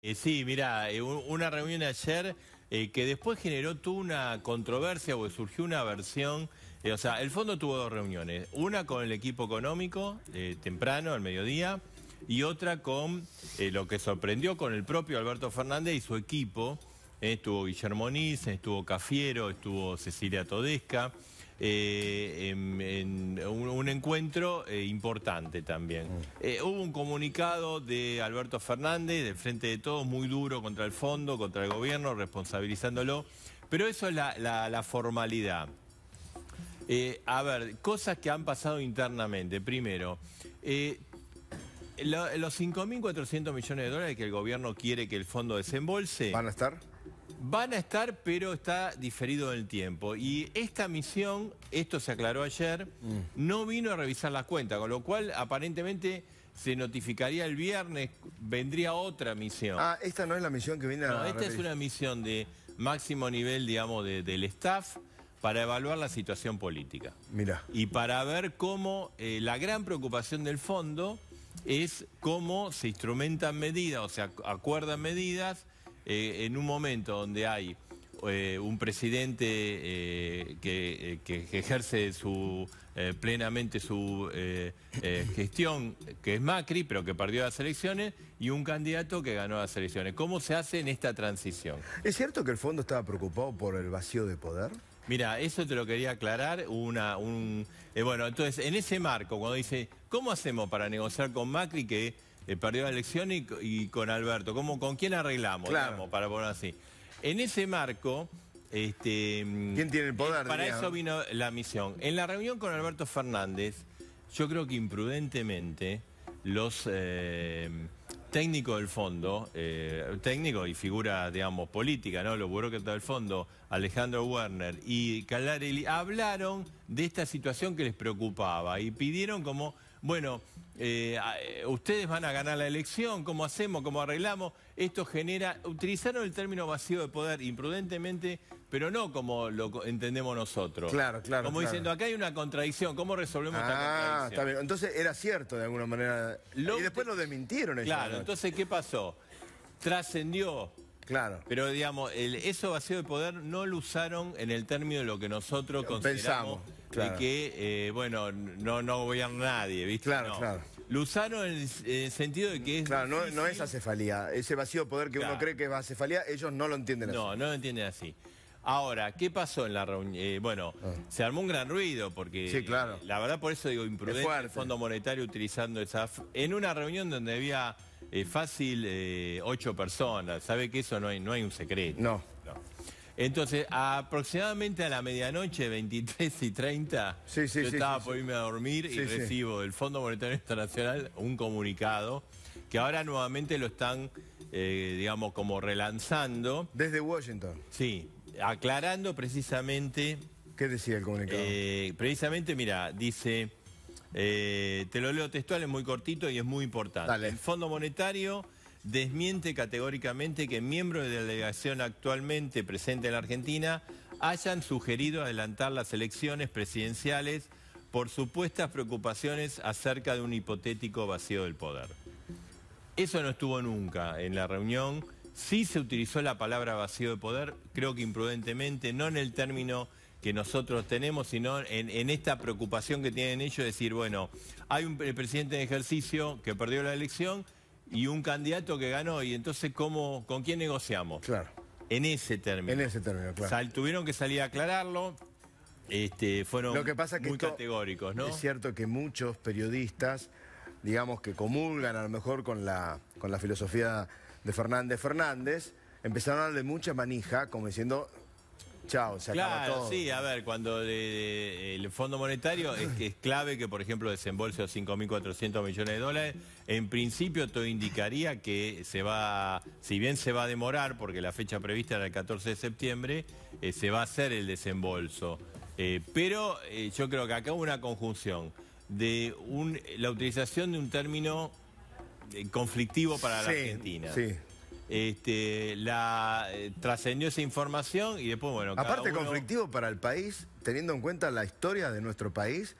Eh, sí, mira, eh, una reunión ayer eh, que después generó toda una controversia o surgió una versión. o sea, el fondo tuvo dos reuniones, una con el equipo económico temprano, al mediodía, y otra con lo que sorprendió con el propio Alberto Fernández y su equipo. estuvo Guillermo Niz, estuvo Cafiero, estuvo Cecilia Todesca. Eh, en, un, encuentro eh, importante también. Mm. Eh, hubo un comunicado de Alberto Fernández, del Frente de Todos, muy duro contra el fondo, contra el gobierno, responsabilizándolo, pero eso es la, formalidad. a ver, cosas que han pasado internamente. Primero, los 5.400 millones de dólares que el gobierno quiere que el fondo desembolse... ¿Van a estar? Van a estar, pero está diferido en el tiempo. Y esta misión, esto se aclaró ayer, mm. no vino a revisar las cuentas, con lo cual aparentemente se notificaría el viernes, vendría otra misión. Ah, esta no es la misión que viene a... No, esta es una misión de máximo nivel, digamos, del staff para evaluar la situación política. Mira. Y para ver cómo eh, la gran preocupación del fondo es cómo se instrumentan medidas, o sea, acuerdan medidas eh, en un momento donde hay eh, un presidente eh, que, ejerce plenamente su gestión, que es Macri, pero que perdió las elecciones, y un candidato que ganó las elecciones. ¿Cómo se hace en esta transición? ¿Es cierto que el fondo estaba preocupado por el vacío de poder? Mira, eso te lo quería aclarar. bueno, entonces, en ese marco, cuando dice, ¿cómo hacemos para negociar con Macri que eh, perdió la elección y, con Alberto. ¿Cómo, ¿Con quién arreglamos? para poner así. En ese marco... Este, mm, ¿Quién tiene el eh, poder? Para eso vino la misión. En la reunión con Alberto Fernández, yo creo que imprudentemente los eh, técnicos del fondo, técnicos y figura, digamos, política, ¿no? Los burócratas del fondo, Alejandro Werner y Calarelli, hablaron de esta situación que les preocupaba y pidieron como, bueno, eh, ah, eh, ustedes van a ganar la elección, ¿cómo hacemos? ¿Cómo arreglamos? Esto genera, utilizaron el término vacío de poder imprudentemente, pero no como lo entendemos nosotros. Claro, claro. Como diciendo, acá hay una contradicción, ¿cómo resolvemos esta ah, contradicción? Ah, está bien. Entonces era cierto de alguna manera. y después lo desmintieron. Claro, entonces ¿qué pasó? Trascendió Claro. Pero digamos, eso vacío de poder no lo usaron en el término de lo que nosotros consideramos Pensamos de que, eh, bueno, no, no gobierna nadie, ¿viste? Claro, claro. Luzano en el, sentido de que es... Claro, no, es acefalía. Ese vacío poder que uno cree que es acefalía, ellos no lo entienden así. No, no lo entienden así. Ahora, ¿qué pasó en la reunión? Eh, bueno, ah. se armó un gran ruido porque... Sí, claro. Eh, la verdad, por eso digo, imprudente el Fondo Monetario utilizando esa... En una reunión donde había fácil ocho personas. Sabe que eso no hay, no hay un secreto. No. Entonces, aproximadamente a la medianoche, 23 y 30, yo estaba por irme a dormir y recibo del Fondo Monetario Internacional un comunicado que ahora nuevamente lo están, eh, digamos, como relanzando. Desde Washington. Sí, aclarando precisamente... ¿Qué decía el comunicado? Eh, precisamente, mira, dice... Eh, te lo leo textual, es muy cortito y es muy importante. Dale. El Fondo Monetario desmiente categóricamente que miembros de la delegación actualmente presente en la Argentina hayan sugerido adelantar las elecciones presidenciales por supuestas preocupaciones acerca de un hipotético vacío del poder. Eso no estuvo nunca en la reunión. Sí se utilizó la palabra vacío de poder, creo que imprudentemente, no en el término que nosotros tenemos, sino en, esta preocupación que tienen ellos, de decir, bueno, hay un presidente en ejercicio que perdió la elección, y un candidato que ganó. Y entonces, ¿cómo, ¿con quién negociamos? Claro. En ese término. En ese término, claro. tuvieron que salir a aclararlo. Este, fueron Lo que pasa muy categóricos, ¿no? Es cierto que muchos periodistas, digamos que comulgan a lo mejor con la, con la filosofía de Fernández Fernández, empezaron a darle mucha manija, como diciendo, claro, sí, a ver, cuando el Fondo Monetario es, es, clave que, por ejemplo, desembolse los 5.400 millones de dólares, en principio todo indicaría que se va, si bien se va a demorar, porque la fecha prevista era el 14 de septiembre, eh, se va a hacer el desembolso. Eh, pero eh, yo creo que acá hubo una conjunción de un, la utilización de un término conflictivo para la Argentina. Sí este, la eh, trascendió esa información y después, bueno... Aparte conflictivo para el país, teniendo en cuenta la historia de nuestro país,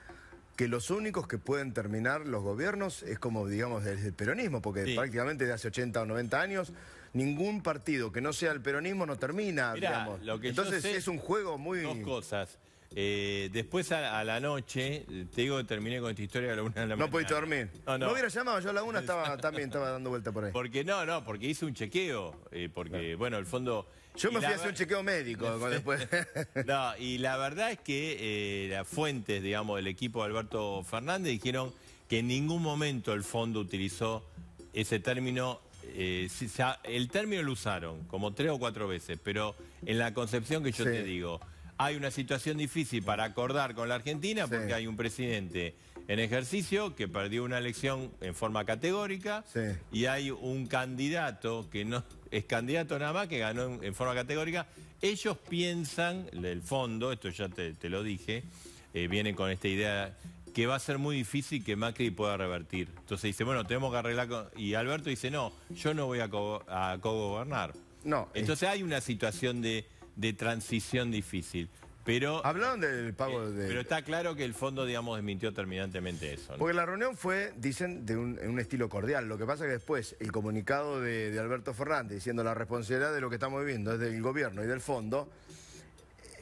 que los únicos que pueden terminar los gobiernos es como, digamos, desde el peronismo, porque prácticamente de hace 80 o 90 años ningún partido que no sea el peronismo no termina, digamos. Entonces es un juego muy... Dos cosas. Eh, después a, la noche, te digo, terminé con esta historia a la de la No pudiste dormir. No, hubiera llamado, yo a la una estaba también estaba dando vuelta por ahí. Porque no, no, porque hice un chequeo. Eh, porque, bueno, el fondo. Yo me fui a hacer un chequeo médico después. no, y la verdad es que eh, las fuentes, digamos, del equipo de Alberto Fernández dijeron que en ningún momento el fondo utilizó ese término el término lo usaron como tres o cuatro veces, pero en la concepción que yo te digo, hay una situación difícil para acordar con la Argentina porque hay un presidente en ejercicio que perdió una elección en forma categórica y hay un candidato que no es candidato nada más que ganó en, forma categórica. Ellos piensan, el fondo, esto ya te, lo dije, eh, vienen con esta idea que va a ser muy difícil que Macri pueda revertir. Entonces dice, bueno, tenemos que arreglar... Y Alberto dice, no, yo no voy a, co No. Entonces hay una situación de de transición difícil. Pero, Hablaron del eh, pago de... Pero está claro que el fondo, digamos, desmintió terminantemente eso. Porque la reunión fue, dicen, de un, estilo cordial. Lo que pasa es que después el comunicado de, Alberto Fernández diciendo la responsabilidad de lo que estamos viviendo es del gobierno y del fondo,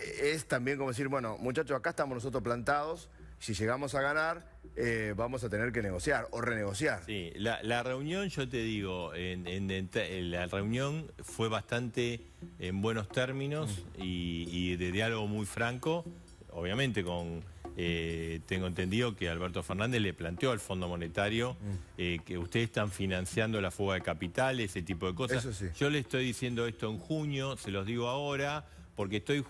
eh, es también como decir, bueno, muchachos, acá estamos nosotros plantados, si llegamos a ganar, eh, vamos a tener que negociar o renegociar. Sí, la, reunión, yo te digo, eh, la reunión fue bastante en buenos términos mm. y, de diálogo muy franco, obviamente con... Eh, tengo entendido que Alberto Fernández le planteó al Fondo Monetario mm. que ustedes están financiando la fuga de capital, ese tipo de cosas. Yo le estoy diciendo esto en junio, se los digo ahora, porque estoy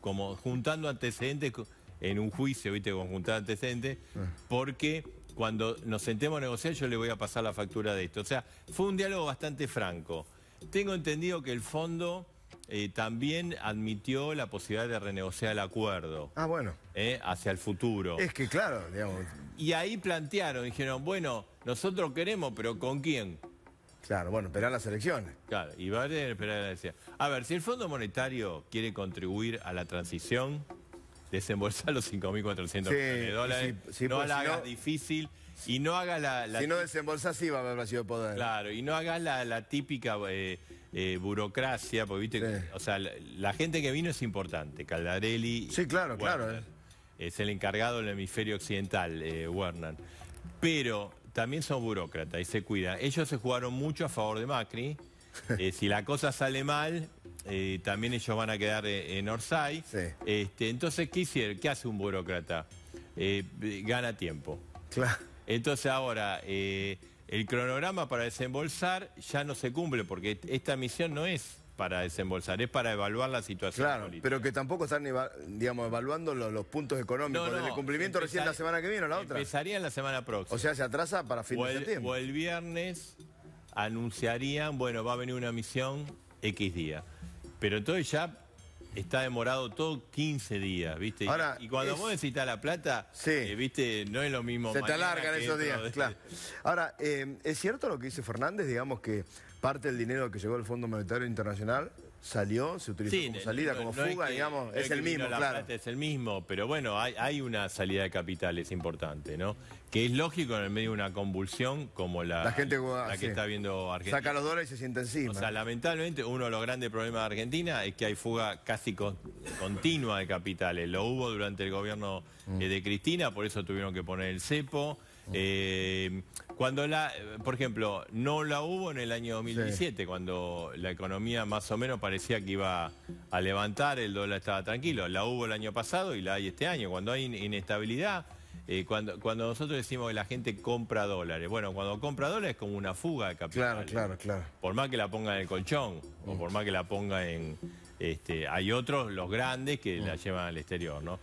como juntando antecedentes en un juicio, viste, conjunta antecedente? Ah. porque cuando nos sentemos a negociar yo le voy a pasar la factura de esto. O sea, fue un diálogo bastante franco. Tengo entendido que el fondo eh, también admitió la posibilidad de renegociar el acuerdo. Ah, bueno. Eh, hacia el futuro. Es que claro, digamos. Y ahí plantearon, dijeron, bueno, nosotros queremos, pero ¿con quién? Claro, bueno, esperar las elecciones. Claro, y va a esperar las elecciones. A ver, si el Fondo Monetario quiere contribuir a la transición desembolsar los 5.400 millones de dólares. no pues, la hagas difícil y no haga la, Si no desembolsás, sí va a haber vacío de poder. Claro, y no hagas la, típica eh, eh, burocracia, porque viste, o sea, la, gente que vino es importante. Caldarelli. Sí, claro, claro. Eh. Es el encargado del hemisferio occidental, Werner. Pero también son burócratas y se cuidan. Ellos se jugaron mucho a favor de Macri. si la cosa sale mal, eh, también ellos van a quedar eh, en Orsay. Este, entonces, ¿qué hace un burócrata? Eh, gana tiempo. Entonces ahora, el cronograma para desembolsar ya no se cumple, porque esta misión no es para desembolsar, es para evaluar la situación Claro, pero que tampoco están digamos, evaluando los, puntos económicos del cumplimiento recién la semana que viene o la otra. Empezaría la semana próxima. O sea, se atrasa para fin el, septiembre. O el viernes anunciarían, bueno, va a venir una misión X día. Pero entonces ya está demorado todo 15 días, ¿viste? y cuando vos necesitas la plata, eh, ¿viste? No es lo mismo. Se te alargan esos días, claro. Ahora, eh, ¿es cierto lo que dice Fernández? Digamos que parte del dinero que llegó al Fondo Monetario Internacional salió, se utilizó como salida, como fuga, es digamos, es, el mismo, claro. es el mismo, pero bueno, hay, una salida de capitales importante, ¿no? Que es lógico en el medio de una convulsión como la, gente, que está viendo Argentina. Saca los dólares y se siente encima. O sea, lamentablemente, uno de los grandes problemas de Argentina es que hay fuga casi continua de capitales. Lo hubo durante el gobierno mm. eh, de Cristina, por eso tuvieron que poner el cepo. Eh, cuando la, por ejemplo, no la hubo en el año 2017, cuando la economía más o menos parecía que iba a levantar, el dólar estaba tranquilo. La hubo el año pasado y la hay este año. Cuando hay inestabilidad, eh, cuando, cuando nosotros decimos que la gente compra dólares, bueno, cuando compra dólares es como una fuga de capital. Claro, claro, claro. Por más que la ponga en el colchón o mm. por más que la ponga en... Este, hay otros, los grandes, que la mm. llevan al exterior, ¿no?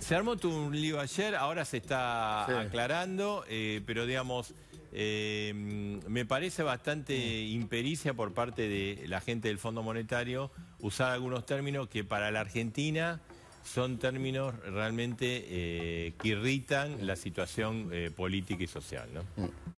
Se armó tu un lío ayer, ahora se está aclarando, eh, pero digamos, eh, me parece bastante impericia por parte de la gente del Fondo Monetario usar algunos términos que para la Argentina son términos realmente eh, que irritan la situación política y social. ¿no? Mm.